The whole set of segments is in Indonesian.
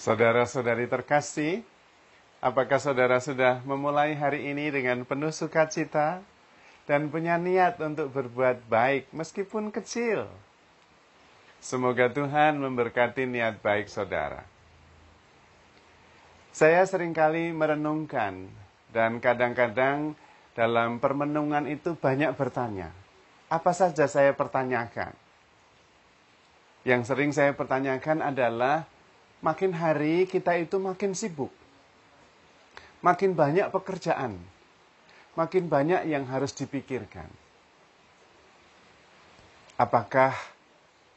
Saudara-saudari terkasih, apakah saudara sudah memulai hari ini dengan penuh sukacita dan punya niat untuk berbuat baik meskipun kecil? Semoga Tuhan memberkati niat baik saudara. Saya seringkali merenungkan dan kadang-kadang dalam permenungan itu banyak bertanya. Apa saja saya pertanyakan? Yang sering saya pertanyakan adalah, makin hari kita itu makin sibuk. Makin banyak pekerjaan. Makin banyak yang harus dipikirkan. Apakah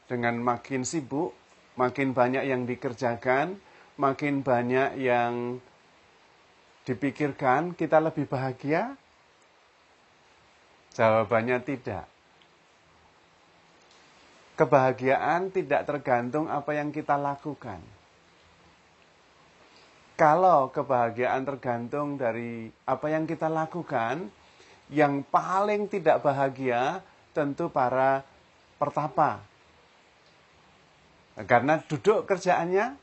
dengan makin sibuk, makin banyak yang dikerjakan, makin banyak yang dipikirkan, kita lebih bahagia? Jawabannya tidak. Kebahagiaan tidak tergantung apa yang kita lakukan kalau kebahagiaan tergantung dari apa yang kita lakukan, yang paling tidak bahagia tentu para pertapa. Karena duduk kerjaannya,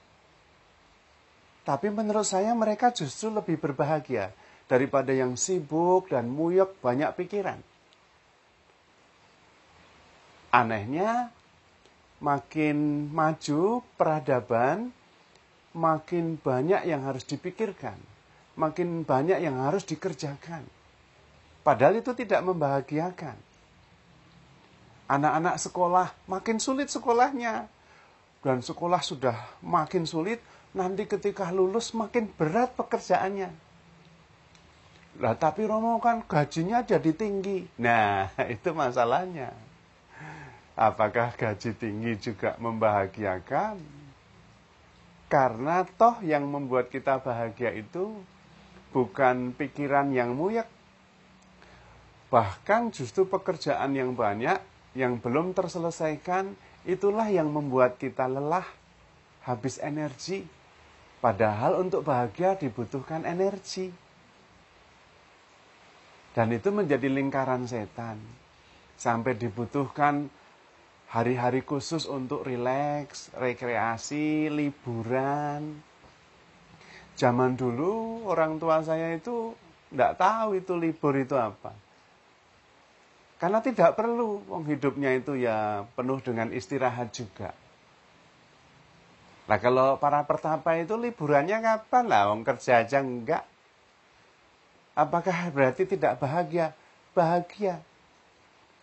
tapi menurut saya mereka justru lebih berbahagia daripada yang sibuk dan muyok banyak pikiran. Anehnya, makin maju peradaban, makin banyak yang harus dipikirkan, makin banyak yang harus dikerjakan. Padahal itu tidak membahagiakan. Anak-anak sekolah makin sulit sekolahnya. Dan sekolah sudah makin sulit, nanti ketika lulus makin berat pekerjaannya. Nah, tapi Romo kan gajinya jadi tinggi. Nah, itu masalahnya. Apakah gaji tinggi juga membahagiakan? Karena toh yang membuat kita bahagia itu bukan pikiran yang muyak, bahkan justru pekerjaan yang banyak yang belum terselesaikan itulah yang membuat kita lelah, habis energi. Padahal untuk bahagia dibutuhkan energi. Dan itu menjadi lingkaran setan. Sampai dibutuhkan hari-hari khusus untuk rileks, rekreasi, liburan. Zaman dulu orang tua saya itu tidak tahu itu libur itu apa. Karena tidak perlu, wong hidupnya itu ya penuh dengan istirahat juga. Nah kalau para pertapa itu liburannya kapan lah, wong kerja aja enggak. Apakah berarti tidak bahagia? Bahagia.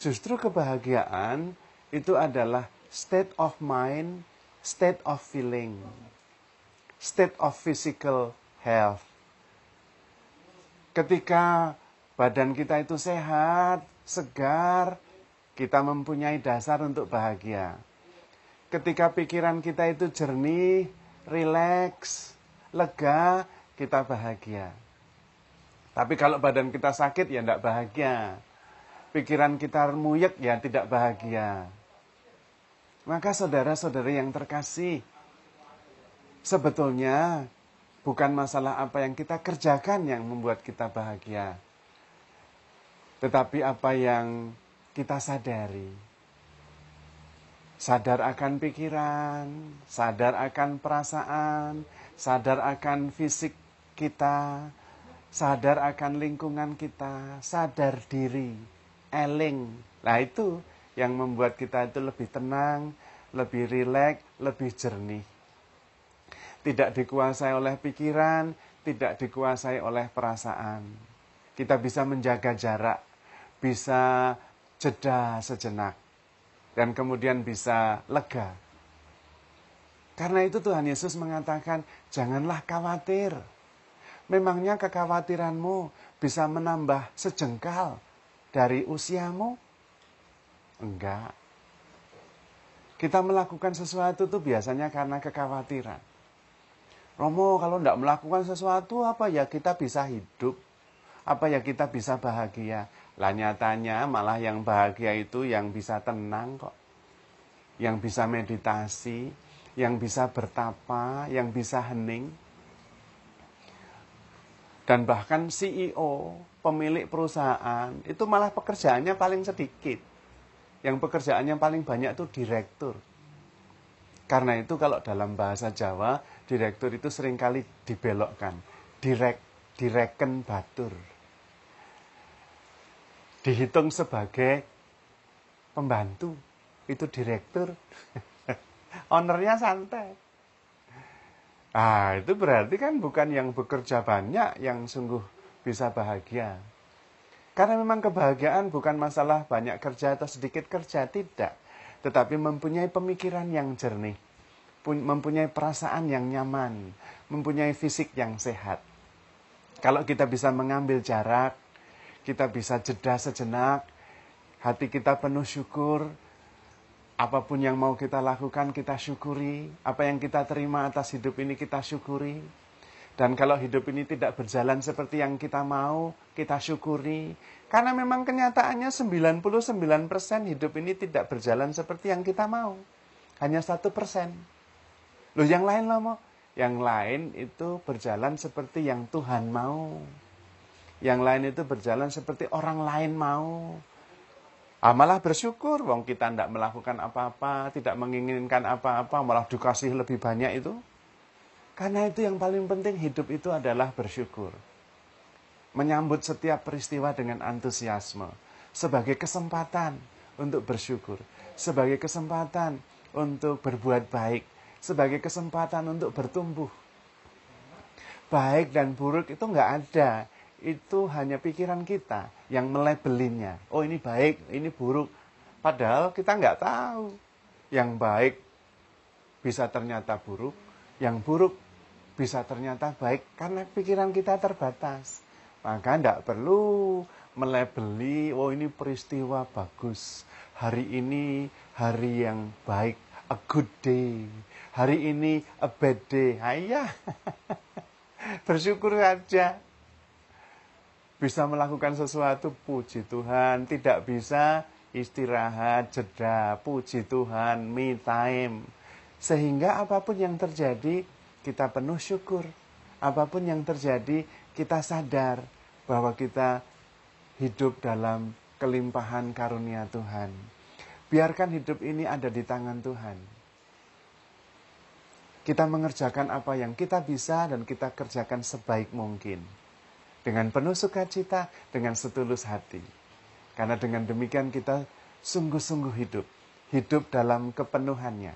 Justru kebahagiaan itu adalah state of mind, state of feeling, state of physical health. Ketika badan kita itu sehat, segar, kita mempunyai dasar untuk bahagia. Ketika pikiran kita itu jernih, rileks, lega, kita bahagia. Tapi kalau badan kita sakit ya tidak bahagia. Pikiran kita muyek ya tidak bahagia. Maka saudara-saudara yang terkasih, sebetulnya bukan masalah apa yang kita kerjakan yang membuat kita bahagia. Tetapi apa yang kita sadari. Sadar akan pikiran, sadar akan perasaan, sadar akan fisik kita, sadar akan lingkungan kita, sadar diri, eling. Nah itu yang membuat kita itu lebih tenang, lebih rileks, lebih jernih. Tidak dikuasai oleh pikiran, tidak dikuasai oleh perasaan. Kita bisa menjaga jarak, bisa jeda sejenak, dan kemudian bisa lega. Karena itu Tuhan Yesus mengatakan, janganlah khawatir. Memangnya kekhawatiranmu bisa menambah sejengkal dari usiamu? Enggak. Kita melakukan sesuatu itu biasanya karena kekhawatiran. Romo, kalau tidak melakukan sesuatu, apa ya kita bisa hidup? Apa ya kita bisa bahagia? Lah nyatanya malah yang bahagia itu yang bisa tenang kok. Yang bisa meditasi, yang bisa bertapa, yang bisa hening. Dan bahkan CEO, pemilik perusahaan, itu malah pekerjaannya paling sedikit yang pekerjaannya paling banyak itu direktur. Karena itu kalau dalam bahasa Jawa, direktur itu seringkali dibelokkan. Direk, direken batur. Dihitung sebagai pembantu. Itu direktur. Ownernya santai. Ah, itu berarti kan bukan yang bekerja banyak yang sungguh bisa bahagia. Karena memang kebahagiaan bukan masalah banyak kerja atau sedikit kerja, tidak. Tetapi mempunyai pemikiran yang jernih, mempunyai perasaan yang nyaman, mempunyai fisik yang sehat. Kalau kita bisa mengambil jarak, kita bisa jeda sejenak, hati kita penuh syukur, apapun yang mau kita lakukan kita syukuri, apa yang kita terima atas hidup ini kita syukuri, dan kalau hidup ini tidak berjalan seperti yang kita mau, kita syukuri. Karena memang kenyataannya 99% hidup ini tidak berjalan seperti yang kita mau. Hanya satu persen. Loh yang lain lah mau. Yang lain itu berjalan seperti yang Tuhan mau. Yang lain itu berjalan seperti orang lain mau. Amalah ah, bersyukur wong kita tidak melakukan apa-apa, tidak menginginkan apa-apa, malah dikasih lebih banyak itu. Karena itu yang paling penting hidup itu adalah bersyukur. Menyambut setiap peristiwa dengan antusiasme. Sebagai kesempatan untuk bersyukur. Sebagai kesempatan untuk berbuat baik. Sebagai kesempatan untuk bertumbuh. Baik dan buruk itu nggak ada. Itu hanya pikiran kita yang melebelinya. Oh ini baik, ini buruk. Padahal kita nggak tahu. Yang baik bisa ternyata buruk. Yang buruk bisa ternyata baik karena pikiran kita terbatas. Maka tidak perlu melebeli, oh ini peristiwa bagus. Hari ini hari yang baik, a good day. Hari ini a bad day. Ayah, bersyukur saja. Bisa melakukan sesuatu, puji Tuhan. Tidak bisa istirahat, jeda, puji Tuhan, me time. Sehingga apapun yang terjadi, kita penuh syukur. Apapun yang terjadi, kita sadar bahwa kita hidup dalam kelimpahan karunia Tuhan. Biarkan hidup ini ada di tangan Tuhan. Kita mengerjakan apa yang kita bisa dan kita kerjakan sebaik mungkin. Dengan penuh sukacita, dengan setulus hati. Karena dengan demikian kita sungguh-sungguh hidup. Hidup dalam kepenuhannya.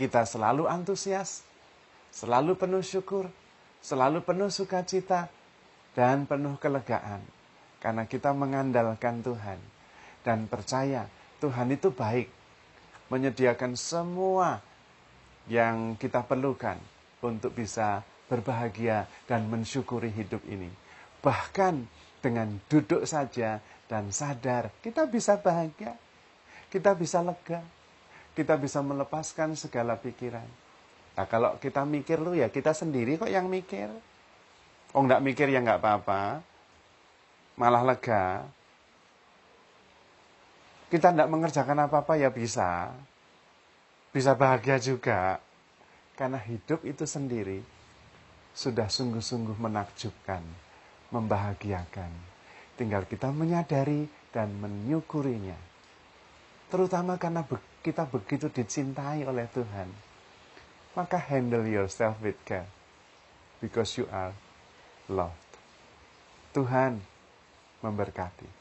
Kita selalu antusias, selalu penuh syukur, selalu penuh sukacita, dan penuh kelegaan. Karena kita mengandalkan Tuhan dan percaya Tuhan itu baik, menyediakan semua yang kita perlukan untuk bisa berbahagia dan mensyukuri hidup ini. Bahkan dengan duduk saja dan sadar, kita bisa bahagia, kita bisa lega, kita bisa melepaskan segala pikiran. Nah, kalau kita mikir lu ya kita sendiri kok yang mikir. Oh, nggak mikir ya nggak apa-apa. Malah lega. Kita nggak mengerjakan apa-apa ya bisa. Bisa bahagia juga. Karena hidup itu sendiri sudah sungguh-sungguh menakjubkan, membahagiakan. Tinggal kita menyadari dan menyukurinya. Terutama karena kita begitu dicintai oleh Tuhan. Maka handle yourself with care. Because you are loved. Tuhan memberkati.